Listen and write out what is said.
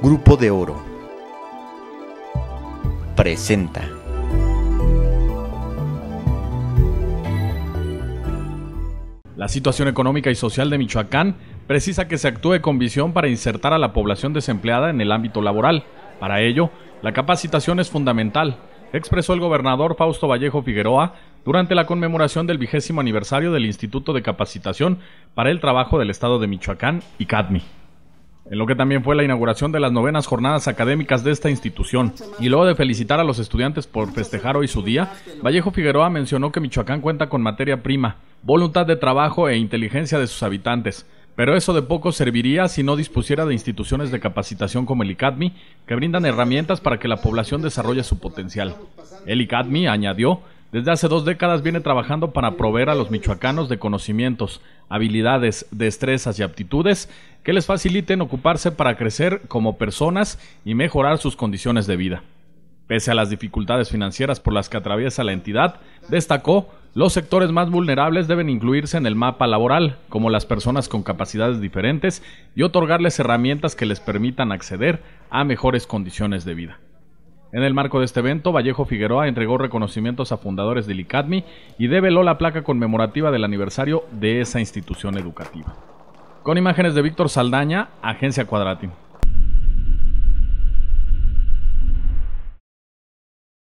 Grupo de Oro presenta. La situación económica y social de Michoacán precisa que se actúe con visión para insertar a la población desempleada en el ámbito laboral. Para ello, la capacitación es fundamental, expresó el gobernador Fausto Vallejo Figueroa durante la conmemoración del vigésimo aniversario del Instituto de Capacitación para el Trabajo del Estado de Michoacán y CADMI en lo que también fue la inauguración de las novenas jornadas académicas de esta institución. Y luego de felicitar a los estudiantes por festejar hoy su día, Vallejo Figueroa mencionó que Michoacán cuenta con materia prima, voluntad de trabajo e inteligencia de sus habitantes. Pero eso de poco serviría si no dispusiera de instituciones de capacitación como el ICADMI, que brindan herramientas para que la población desarrolle su potencial. El ICADMI añadió desde hace dos décadas viene trabajando para proveer a los michoacanos de conocimientos, habilidades, destrezas y aptitudes que les faciliten ocuparse para crecer como personas y mejorar sus condiciones de vida. Pese a las dificultades financieras por las que atraviesa la entidad, destacó, los sectores más vulnerables deben incluirse en el mapa laboral, como las personas con capacidades diferentes, y otorgarles herramientas que les permitan acceder a mejores condiciones de vida. En el marco de este evento, Vallejo Figueroa entregó reconocimientos a fundadores del ICADMI y develó la placa conmemorativa del aniversario de esa institución educativa. Con imágenes de Víctor Saldaña, Agencia Cuadratín.